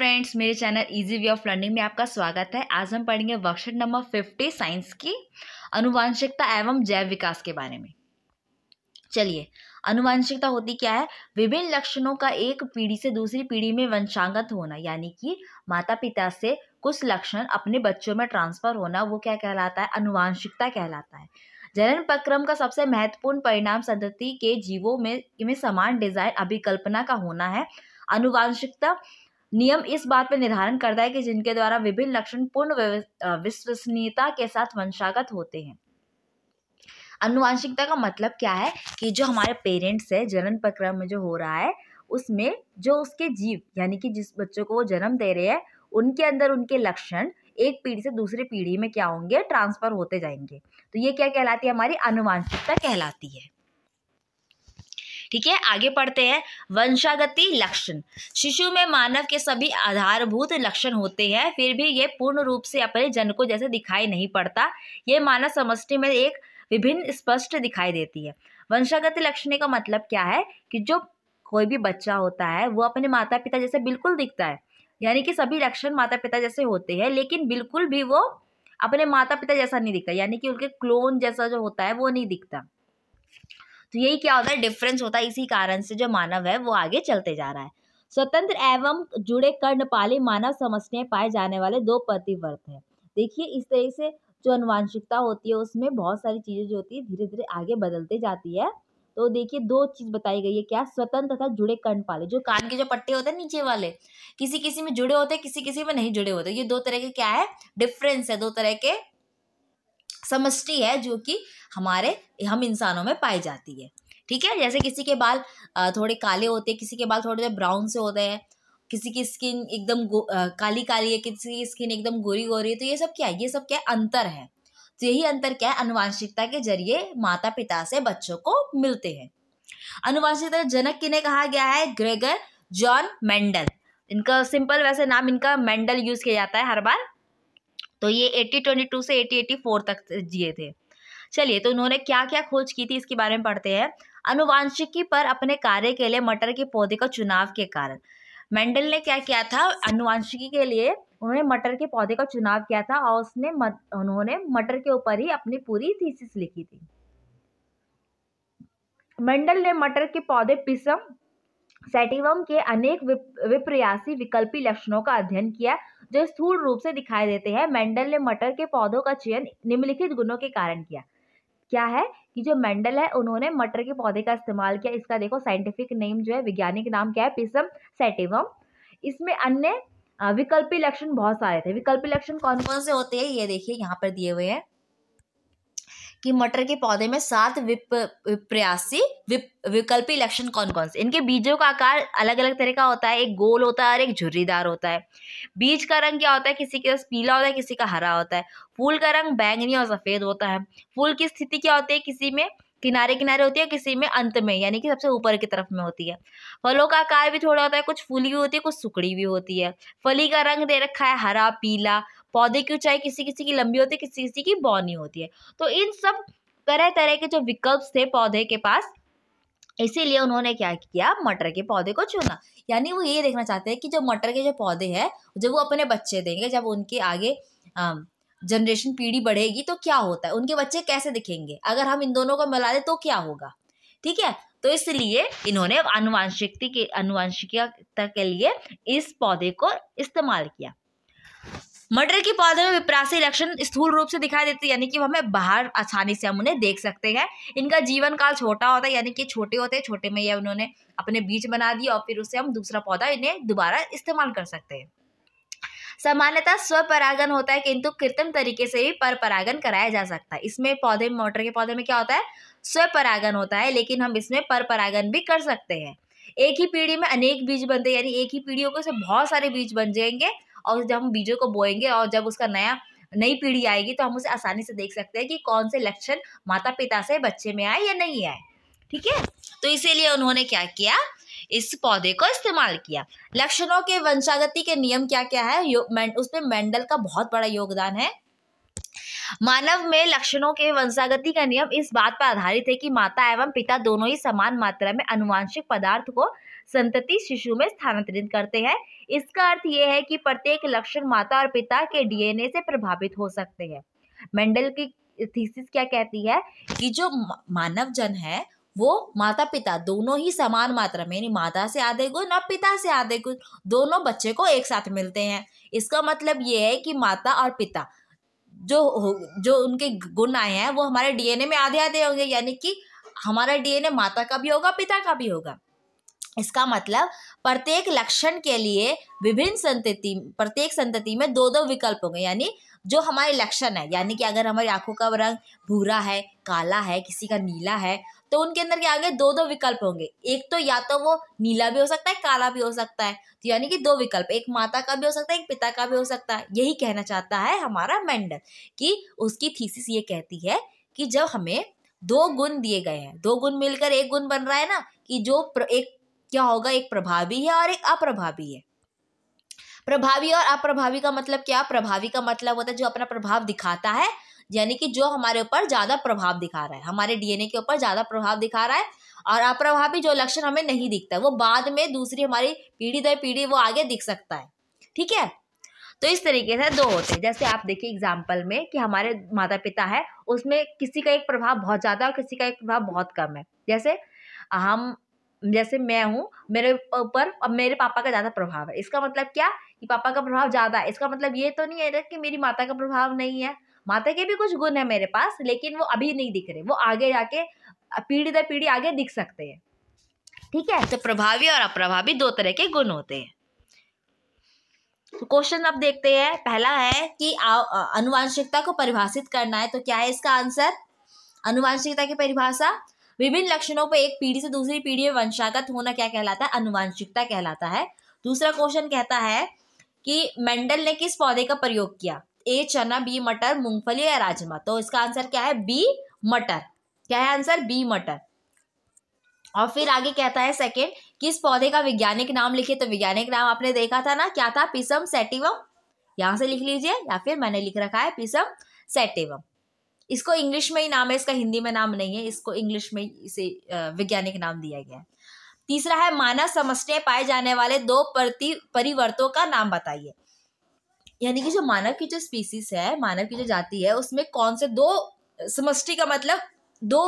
friends मेरे channel easy way of learning में आपका स्वागत है आज हम पढ़ेंगे वर्कशीट नंबर फिफ्टी साइंस की अनुवांशिकता एवं जैव विकास के बारे में चलिए अनुवांशिकता होती क्या है विभिन्न लक्षणों का एक पीढ़ी से दूसरी पीढ़ी में वंशांगत होना यानी कि माता पिता से कुछ लक्षण अपने बच्चों में ट्रांसफर होना वो क्या कहलाता है अनुवांशिकता कहलाता है जनन प्रक्रम का सबसे महत्वपूर्ण परिणाम संतति के जीवों में में समान डिजाइन अभिकल्पना का होना है अनुवांशिकता नियम इस बात पर निर्धारण करता है कि जिनके द्वारा विभिन्न लक्षण पूर्ण विश्वसनीयता के साथ वंशागत होते हैं अनुवांशिकता का मतलब क्या है कि जो हमारे पेरेंट्स है जन्म प्रक्रम में जो हो रहा है उसमें जो उसके जीव यानी कि जिस बच्चों को वो जन्म दे रहे हैं उनके अंदर उनके लक्षण एक पीढ़ी से दूसरी पीढ़ी में क्या होंगे ट्रांसफर होते जाएंगे तो ये क्या कहलाती है हमारी अनुवांशिकता कहलाती है ठीक है आगे पढ़ते हैं वंशागति लक्षण शिशु में मानव के सभी आधारभूत लक्षण होते हैं फिर भी ये पूर्ण रूप से अपने जन को जैसे दिखाई नहीं पड़ता ये मानव समष्टि में एक विभिन्न स्पष्ट दिखाई देती है वंशागति लक्षण का मतलब क्या है कि जो कोई भी बच्चा होता है वो अपने माता पिता जैसे बिल्कुल दिखता है यानी कि सभी लक्षण माता पिता जैसे होते हैं लेकिन बिल्कुल भी वो अपने माता पिता जैसा नहीं दिखता यानी कि उनके क्लोन जैसा जो होता है वो नहीं दिखता तो यही क्या होता है डिफरेंस होता है इसी कारण से जो मानव है वो आगे चलते जा रहा है स्वतंत्र एवं जुड़े कर्णपाली मानव समस्या पाए जाने वाले दो प्रतिवर्त हैं देखिए इस तरह से जो अनुवांशिकता होती है उसमें बहुत सारी चीज़ें जो होती है धीरे धीरे आगे बदलते जाती है तो देखिए दो चीज़ बताई गई है क्या स्वतंत्र तथा जुड़े कर्णपाले जो कान के जो पट्टे होते हैं नीचे वाले किसी किसी में जुड़े होते हैं किसी किसी में नहीं जुड़े होते ये दो तरह के क्या है डिफरेंस है दो तरह के समष्टि है जो कि हमारे हम इंसानों में पाई जाती है ठीक है जैसे किसी के बाल थोड़े काले होते हैं किसी के बाल थोड़े ब्राउन से होते हैं किसी की स्किन एकदम काली काली है किसी की स्किन एकदम गोरी गोरी है तो ये सब क्या है ये सब क्या है अंतर है तो यही अंतर क्या है अनुवांशिकता के जरिए माता पिता से बच्चों को मिलते हैं अनुवांशिकता जनक किन्हें कहा गया है ग्रेगर जॉन मेंडल इनका सिंपल वैसे नाम इनका मेंडल यूज किया जाता है हर बार तो ये एट्टी ट्वेंटी टू से एटी एटी फोर तक जिए थे चलिए तो उन्होंने क्या क्या खोज की थी इसके बारे में पढ़ते हैं अनुवांशिकी पर अपने कार्य के लिए मटर के पौधे का चुनाव के कारण मेंडल ने क्या किया था अनुवांशिकी के लिए उन्होंने मटर के पौधे का चुनाव किया था और उसने मत, उन्होंने मटर के ऊपर ही अपनी पूरी थीसिस लिखी थी मेंडल ने मटर के पौधे पिसम सेटिवम के अनेक विप, विप्रयासी विकल्पी लक्षणों का अध्ययन किया जो स्थूल रूप से दिखाई देते हैं मेंडल ने मटर के पौधों का चयन निम्नलिखित गुणों के कारण किया क्या है कि जो मेंडल है उन्होंने मटर के पौधे का इस्तेमाल किया इसका देखो साइंटिफिक नेम जो है वैज्ञानिक नाम क्या है पिसम सेटिवम इसमें अन्य विकल्पी लक्षण बहुत सारे थे विकल्पी लक्षण कौन कौन से होते हैं ये देखिए यहाँ पर दिए हुए हैं कि मटर के पौधे में सात विप प्रयासी विप विकल्पी लक्षण कौन कौन से इनके बीजों का आकार अलग अलग तरह का होता है एक गोल होता है और एक झुर्रीदार होता है बीज का रंग क्या होता है किसी के पीला होता है किसी का हरा होता है फूल का रंग बैंगनी और सफ़ेद होता है फूल की स्थिति क्या होती है किसी में किनारे किनारे होती है किसी में अंत में यानी कि सबसे ऊपर की तरफ में होती है फलों का आकार भी थोड़ा होता है कुछ फूली भी होती है कुछ सुकड़ी भी होती है फली का रंग दे रखा है हरा पीला पौधे की ऊंचाई किसी किसी की लंबी होती है किसी किसी की बौनी होती है तो इन सब तरह तरह के जो विकल्प थे पौधे के पास इसीलिए उन्होंने क्या किया मटर के पौधे को चुना यानी वो ये देखना चाहते हैं कि जो मटर के जो पौधे हैं जब वो अपने बच्चे देंगे जब उनके आगे जनरेशन पीढ़ी बढ़ेगी तो क्या होता है उनके बच्चे कैसे दिखेंगे अगर हम इन दोनों को मिला दें तो क्या होगा ठीक है तो इसलिए इन्होंने अनुवांशिकता के अनुवांशिकता के लिए इस पौधे को इस्तेमाल किया मटर के पौधे में विपरासी लक्षण स्थूल रूप से दिखाई देते हैं यानी कि हमें बाहर आसानी से हम उन्हें देख सकते हैं इनका जीवन काल छोटा होता है यानी कि छोटे होते हैं छोटे में यह उन्होंने अपने बीज बना दिए और फिर उससे हम दूसरा पौधा इन्हें दोबारा इस्तेमाल कर सकते हैं सामान्यतः स्व परागन होता है किंतु कृत्रिम तरीके से भी पर परागन कराया जा सकता है इसमें पौधे मोटर के पौधे में क्या होता है स्व परागन होता है लेकिन हम इसमें पर परागन भी कर सकते हैं एक ही पीढ़ी में अनेक बीज बनते हैं यानी एक ही पीढ़ियों को से बहुत सारे बीज बन जाएंगे और जब हम बीजों को बोएंगे और जब उसका नया नई पीढ़ी आएगी तो हम उसे आसानी से देख सकते हैं कि कौन से लक्षण माता पिता से बच्चे में आए या नहीं आए ठीक है तो इसीलिए उन्होंने क्या किया इस पौधे को इस्तेमाल किया लक्षणों के वंशागति के नियम क्या क्या है उसमें मेंडल का बहुत बड़ा योगदान है मानव में लक्षणों के वंशागति का नियम इस बात पर आधारित है कि माता एवं पिता दोनों ही समान मात्रा में अनुवांशिक पदार्थ को संतति शिशु में स्थानांतरित करते हैं इसका अर्थ यह है कि प्रत्येक लक्षण माता और पिता के डीएनए से प्रभावित हो सकते हैं मेंडल की थीसिस क्या कहती है कि जो मानव जन है वो माता पिता दोनों ही समान मात्रा में यानी माता से आधे गुण और पिता से आधे गुण दोनों बच्चे को एक साथ मिलते हैं इसका मतलब ये है कि माता और पिता जो जो उनके गुण आए हैं वो हमारे डीएनए में आधे आधे होंगे यानी कि हमारा डीएनए माता का भी होगा पिता का भी होगा इसका मतलब प्रत्येक लक्षण के लिए विभिन्न संतति प्रत्येक संतति में दो दो विकल्प होंगे यानी जो हमारे लक्षण है यानी कि अगर हमारी आंखों का रंग भूरा है काला है किसी का नीला है तो उनके अंदर क्या होंगे दो दो विकल्प होंगे एक तो या तो वो नीला भी हो सकता है काला भी हो सकता है तो यानी कि दो विकल्प एक माता का भी हो सकता है एक पिता का भी हो सकता है यही कहना चाहता है हमारा मेंडल कि उसकी थीसिस ये कहती है कि जब हमें दो गुण दिए गए हैं दो गुण मिलकर एक गुण बन रहा है ना कि जो एक क्या होगा एक प्रभावी है और एक अप्रभावी है प्रभावी और अप्रभावी का मतलब क्या प्रभावी का मतलब होता है जो अपना प्रभाव दिखाता है यानी कि जो हमारे ऊपर ज्यादा प्रभाव दिखा रहा है हमारे डीएनए के ऊपर ज्यादा प्रभाव दिखा रहा है और अप्रभावी जो लक्षण हमें नहीं दिखता है वो बाद में दूसरी हमारी पीढ़ी दर पीढ़ी वो आगे दिख सकता है ठीक है तो इस तरीके से दो होते हैं जैसे आप देखिए एग्जाम्पल में कि हमारे माता पिता है उसमें किसी का एक प्रभाव बहुत ज़्यादा और किसी का एक प्रभाव बहुत कम है जैसे हम जैसे मैं हूँ मेरे ऊपर अब मेरे पापा का ज़्यादा प्रभाव है इसका मतलब क्या कि पापा का प्रभाव ज़्यादा है इसका मतलब ये तो नहीं है कि मेरी माता का प्रभाव नहीं है माता के भी कुछ गुण है मेरे पास लेकिन वो अभी नहीं दिख रहे वो आगे जाके पीढ़ी दर पीढ़ी आगे दिख सकते हैं ठीक है तो प्रभावी और अप्रभावी दो तरह के गुण होते हैं क्वेश्चन अब देखते हैं पहला है कि अनुवांशिकता को परिभाषित करना है तो क्या है इसका आंसर अनुवांशिकता की परिभाषा विभिन्न लक्षणों पर एक पीढ़ी से दूसरी पीढ़ी में वंशागत होना क्या कहलाता है अनुवांशिकता कहलाता है दूसरा क्वेश्चन कहता है कि मेंडल ने किस पौधे का प्रयोग किया ए चना बी मटर मूंगफली या राजमा तो इसका आंसर क्या है बी मटर क्या है आंसर बी मटर और फिर आगे कहता है सेकेंड किस पौधे का वैज्ञानिक नाम लिखे तो वैज्ञानिक नाम आपने देखा था ना क्या था पिसम सेटिवम यहां से लिख लीजिए या फिर मैंने लिख रखा है पिसम सेटिवम इसको इंग्लिश में ही नाम है इसका हिंदी में नाम नहीं है इसको इंग्लिश में इसे वैज्ञानिक नाम दिया गया है तीसरा है मानव समस्या पाए जाने वाले दो प्रति परिवर्तों का नाम बताइए यानी कि जो मानव की जो स्पीसीज है मानव की जो जाति है उसमें कौन से दो समष्टि का मतलब दो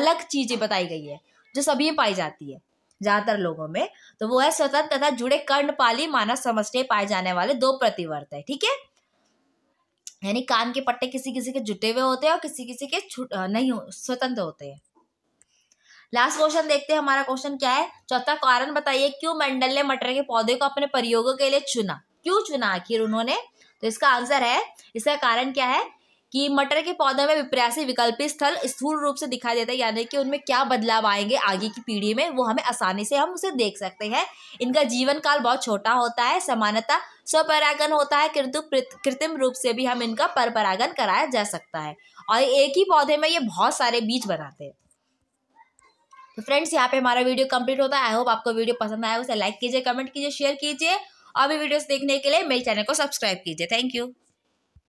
अलग चीजें बताई गई है जो सभी पाई जाती है ज्यादातर लोगों में तो वो है स्वतंत्र तथा जुड़े कर्णपाली मानव समस्या पाए जाने वाले दो प्रतिवर्त है ठीक है यानी कान के पट्टे किसी किसी के जुटे हुए होते हैं और किसी किसी के नहीं स्वतंत्र होते हैं लास्ट क्वेश्चन देखते हैं हमारा क्वेश्चन क्या है चौथा कारण बताइए क्यों मंडल ने मटर के पौधे को अपने प्रयोगों के लिए चुना क्यों चुना आखिर उन्होंने तो इसका आंसर है इसका कारण क्या है कि मटर के पौधे में विप्रयासी विकल्पी स्थल स्थूल रूप से दिखाई देता है यानी कि उनमें क्या बदलाव आएंगे आगे की पीढ़ी में वो हमें आसानी से हम उसे देख सकते हैं इनका जीवन काल बहुत छोटा होता है समानता स्वपरागन होता है किंतु कृत्रिम रूप से भी हम इनका परपरागन कराया जा सकता है और एक ही पौधे में ये बहुत सारे बीज बनाते हैं तो फ्रेंड्स यहाँ पे हमारा वीडियो कंप्लीट होता है आई होप आपको वीडियो पसंद आया उसे लाइक कीजिए कमेंट कीजिए शेयर कीजिए और भी वीडियोस देखने के लिए मेरे चैनल को सब्सक्राइब कीजिए थैंक यू